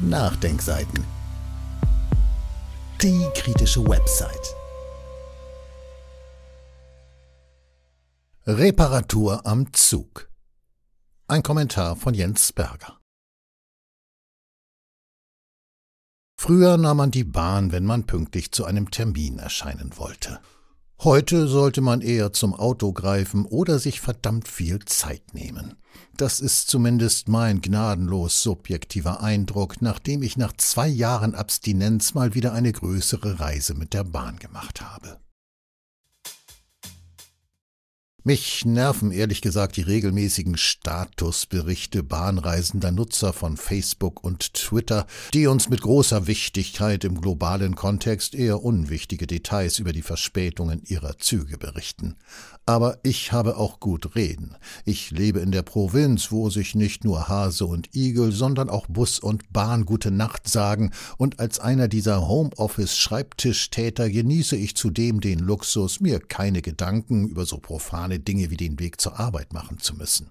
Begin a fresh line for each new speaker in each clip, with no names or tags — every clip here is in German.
Nachdenkseiten. Die kritische Website. Reparatur am Zug. Ein Kommentar von Jens Berger. Früher nahm man die Bahn, wenn man pünktlich zu einem Termin erscheinen wollte. Heute sollte man eher zum Auto greifen oder sich verdammt viel Zeit nehmen. Das ist zumindest mein gnadenlos subjektiver Eindruck, nachdem ich nach zwei Jahren Abstinenz mal wieder eine größere Reise mit der Bahn gemacht habe. Mich nerven ehrlich gesagt die regelmäßigen Statusberichte bahnreisender Nutzer von Facebook und Twitter, die uns mit großer Wichtigkeit im globalen Kontext eher unwichtige Details über die Verspätungen ihrer Züge berichten. Aber ich habe auch gut reden. Ich lebe in der Provinz, wo sich nicht nur Hase und Igel, sondern auch Bus und Bahn gute Nacht sagen, und als einer dieser Homeoffice-Schreibtischtäter genieße ich zudem den Luxus, mir keine Gedanken über so profane banale Dinge wie den Weg zur Arbeit machen zu müssen.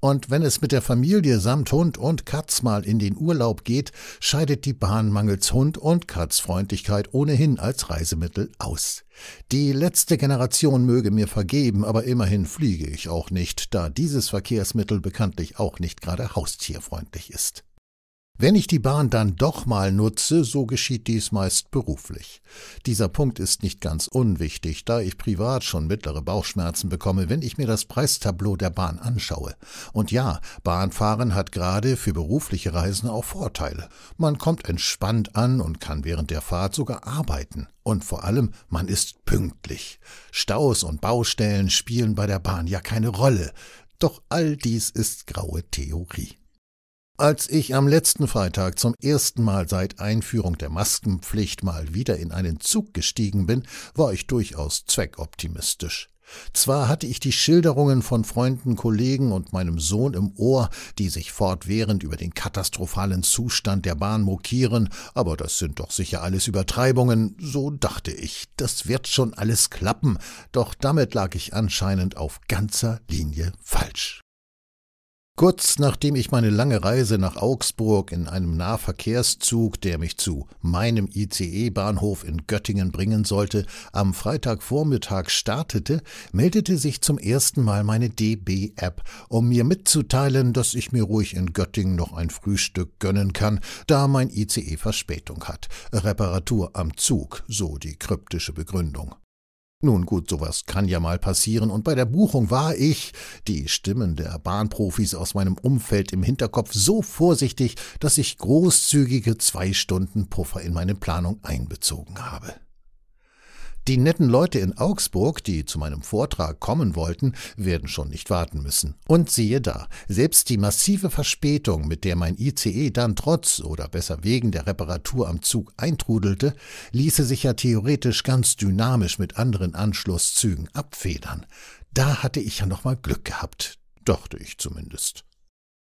Und wenn es mit der Familie samt Hund und Katz mal in den Urlaub geht, scheidet die Bahn mangels Hund und Katzfreundlichkeit ohnehin als Reisemittel aus. Die letzte Generation möge mir vergeben, aber immerhin fliege ich auch nicht, da dieses Verkehrsmittel bekanntlich auch nicht gerade haustierfreundlich ist. Wenn ich die Bahn dann doch mal nutze, so geschieht dies meist beruflich. Dieser Punkt ist nicht ganz unwichtig, da ich privat schon mittlere Bauchschmerzen bekomme, wenn ich mir das Preistableau der Bahn anschaue. Und ja, Bahnfahren hat gerade für berufliche Reisen auch Vorteile. Man kommt entspannt an und kann während der Fahrt sogar arbeiten. Und vor allem, man ist pünktlich. Staus und Baustellen spielen bei der Bahn ja keine Rolle. Doch all dies ist graue Theorie. Als ich am letzten Freitag zum ersten Mal seit Einführung der Maskenpflicht mal wieder in einen Zug gestiegen bin, war ich durchaus zweckoptimistisch. Zwar hatte ich die Schilderungen von Freunden, Kollegen und meinem Sohn im Ohr, die sich fortwährend über den katastrophalen Zustand der Bahn mokieren, aber das sind doch sicher alles Übertreibungen, so dachte ich, das wird schon alles klappen, doch damit lag ich anscheinend auf ganzer Linie falsch. Kurz nachdem ich meine lange Reise nach Augsburg in einem Nahverkehrszug, der mich zu meinem ICE-Bahnhof in Göttingen bringen sollte, am Freitagvormittag startete, meldete sich zum ersten Mal meine DB-App, um mir mitzuteilen, dass ich mir ruhig in Göttingen noch ein Frühstück gönnen kann, da mein ICE Verspätung hat. Reparatur am Zug, so die kryptische Begründung. Nun gut, sowas kann ja mal passieren, und bei der Buchung war ich, die Stimmen der Bahnprofis aus meinem Umfeld im Hinterkopf, so vorsichtig, dass ich großzügige zwei Stunden Puffer in meine Planung einbezogen habe. Die netten Leute in Augsburg, die zu meinem Vortrag kommen wollten, werden schon nicht warten müssen. Und siehe da, selbst die massive Verspätung, mit der mein ICE dann trotz oder besser wegen der Reparatur am Zug eintrudelte, ließe sich ja theoretisch ganz dynamisch mit anderen Anschlusszügen abfedern. Da hatte ich ja nochmal Glück gehabt, dachte ich zumindest.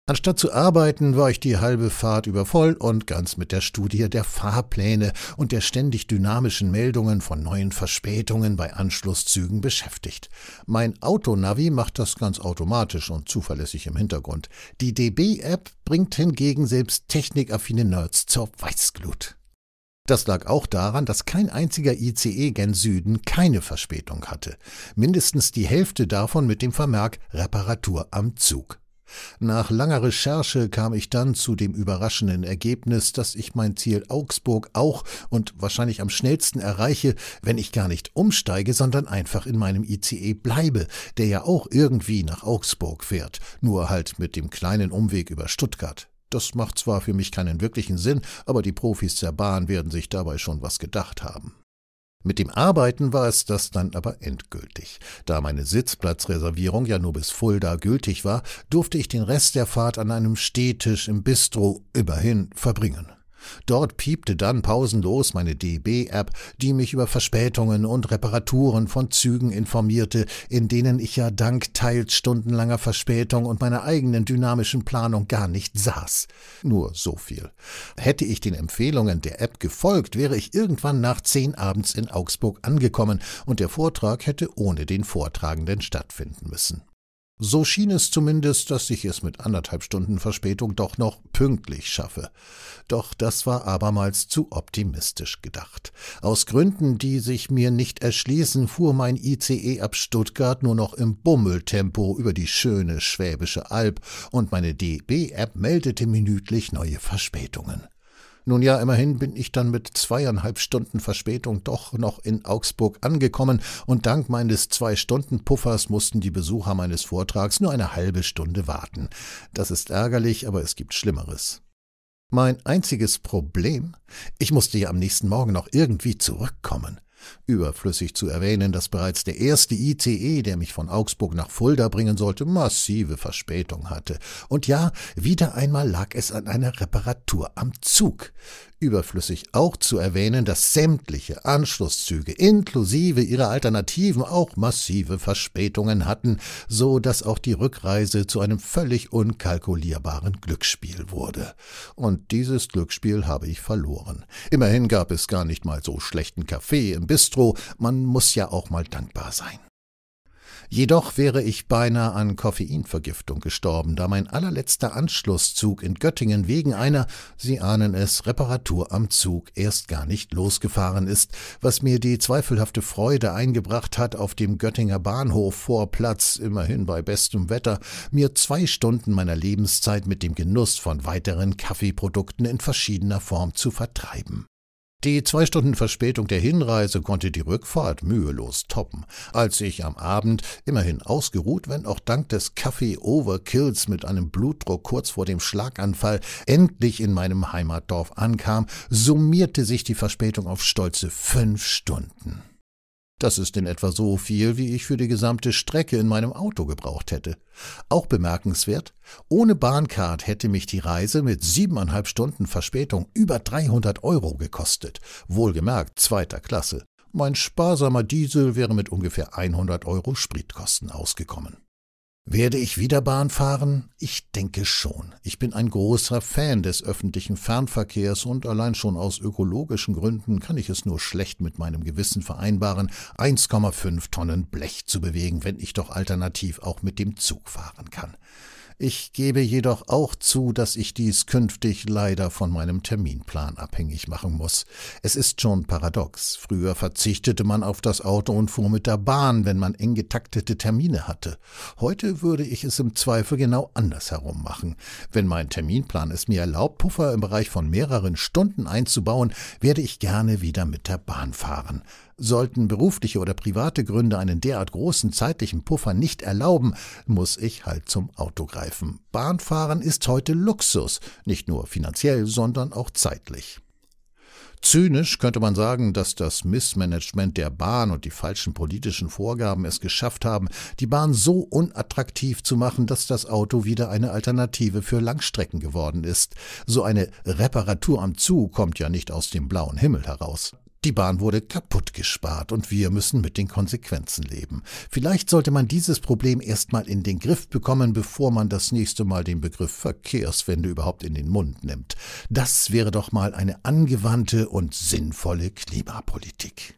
Anstatt zu arbeiten, war ich die halbe Fahrt über voll und ganz mit der Studie der Fahrpläne und der ständig dynamischen Meldungen von neuen Verspätungen bei Anschlusszügen beschäftigt. Mein Autonavi macht das ganz automatisch und zuverlässig im Hintergrund. Die DB-App bringt hingegen selbst technikaffine Nerds zur Weißglut. Das lag auch daran, dass kein einziger ICE gen Süden keine Verspätung hatte. Mindestens die Hälfte davon mit dem Vermerk Reparatur am Zug. Nach langer Recherche kam ich dann zu dem überraschenden Ergebnis, dass ich mein Ziel Augsburg auch und wahrscheinlich am schnellsten erreiche, wenn ich gar nicht umsteige, sondern einfach in meinem ICE bleibe, der ja auch irgendwie nach Augsburg fährt, nur halt mit dem kleinen Umweg über Stuttgart. Das macht zwar für mich keinen wirklichen Sinn, aber die Profis der Bahn werden sich dabei schon was gedacht haben. Mit dem Arbeiten war es das dann aber endgültig. Da meine Sitzplatzreservierung ja nur bis Fulda gültig war, durfte ich den Rest der Fahrt an einem Stehtisch im Bistro, immerhin, verbringen. Dort piepte dann pausenlos meine DB-App, die mich über Verspätungen und Reparaturen von Zügen informierte, in denen ich ja dank teils stundenlanger Verspätung und meiner eigenen dynamischen Planung gar nicht saß. Nur so viel. Hätte ich den Empfehlungen der App gefolgt, wäre ich irgendwann nach zehn abends in Augsburg angekommen und der Vortrag hätte ohne den Vortragenden stattfinden müssen. So schien es zumindest, dass ich es mit anderthalb Stunden Verspätung doch noch pünktlich schaffe. Doch das war abermals zu optimistisch gedacht. Aus Gründen, die sich mir nicht erschließen, fuhr mein ICE ab Stuttgart nur noch im Bummeltempo über die schöne Schwäbische Alb und meine DB-App meldete minütlich neue Verspätungen. Nun ja, immerhin bin ich dann mit zweieinhalb Stunden Verspätung doch noch in Augsburg angekommen und dank meines Zwei-Stunden-Puffers mussten die Besucher meines Vortrags nur eine halbe Stunde warten. Das ist ärgerlich, aber es gibt Schlimmeres. Mein einziges Problem? Ich musste ja am nächsten Morgen noch irgendwie zurückkommen. Überflüssig zu erwähnen, dass bereits der erste ICE, der mich von Augsburg nach Fulda bringen sollte, massive Verspätung hatte. Und ja, wieder einmal lag es an einer Reparatur am Zug überflüssig auch zu erwähnen, dass sämtliche Anschlusszüge inklusive ihrer Alternativen auch massive Verspätungen hatten, so dass auch die Rückreise zu einem völlig unkalkulierbaren Glücksspiel wurde. Und dieses Glücksspiel habe ich verloren. Immerhin gab es gar nicht mal so schlechten Kaffee im Bistro, man muss ja auch mal dankbar sein. Jedoch wäre ich beinahe an Koffeinvergiftung gestorben, da mein allerletzter Anschlusszug in Göttingen wegen einer, Sie ahnen es, Reparatur am Zug erst gar nicht losgefahren ist, was mir die zweifelhafte Freude eingebracht hat, auf dem Göttinger Bahnhof vor Platz, immerhin bei bestem Wetter, mir zwei Stunden meiner Lebenszeit mit dem Genuss von weiteren Kaffeeprodukten in verschiedener Form zu vertreiben. Die zwei Stunden Verspätung der Hinreise konnte die Rückfahrt mühelos toppen, als ich am Abend, immerhin ausgeruht, wenn auch dank des Kaffee-Overkills mit einem Blutdruck kurz vor dem Schlaganfall, endlich in meinem Heimatdorf ankam, summierte sich die Verspätung auf stolze fünf Stunden. Das ist in etwa so viel, wie ich für die gesamte Strecke in meinem Auto gebraucht hätte. Auch bemerkenswert, ohne Bahncard hätte mich die Reise mit siebeneinhalb Stunden Verspätung über 300 Euro gekostet. Wohlgemerkt zweiter Klasse. Mein sparsamer Diesel wäre mit ungefähr 100 Euro Spritkosten ausgekommen. Werde ich wieder Bahn fahren? Ich denke schon. Ich bin ein großer Fan des öffentlichen Fernverkehrs und allein schon aus ökologischen Gründen kann ich es nur schlecht mit meinem Gewissen vereinbaren, 1,5 Tonnen Blech zu bewegen, wenn ich doch alternativ auch mit dem Zug fahren kann. Ich gebe jedoch auch zu, dass ich dies künftig leider von meinem Terminplan abhängig machen muss. Es ist schon paradox. Früher verzichtete man auf das Auto und fuhr mit der Bahn, wenn man eng getaktete Termine hatte. Heute würde ich es im Zweifel genau andersherum machen. Wenn mein Terminplan es mir erlaubt, Puffer im Bereich von mehreren Stunden einzubauen, werde ich gerne wieder mit der Bahn fahren. Sollten berufliche oder private Gründe einen derart großen zeitlichen Puffer nicht erlauben, muss ich halt zum Auto greifen greifen. Bahnfahren ist heute Luxus, nicht nur finanziell, sondern auch zeitlich. Zynisch könnte man sagen, dass das Missmanagement der Bahn und die falschen politischen Vorgaben es geschafft haben, die Bahn so unattraktiv zu machen, dass das Auto wieder eine Alternative für Langstrecken geworden ist. So eine Reparatur am Zug kommt ja nicht aus dem blauen Himmel heraus. Die Bahn wurde kaputt gespart und wir müssen mit den Konsequenzen leben. Vielleicht sollte man dieses Problem erstmal in den Griff bekommen, bevor man das nächste Mal den Begriff Verkehrswende überhaupt in den Mund nimmt. Das wäre doch mal eine angewandte und sinnvolle Klimapolitik.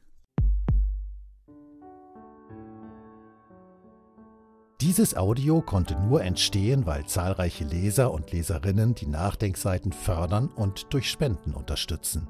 Dieses Audio konnte nur entstehen, weil zahlreiche Leser und Leserinnen die Nachdenkseiten fördern und durch Spenden unterstützen.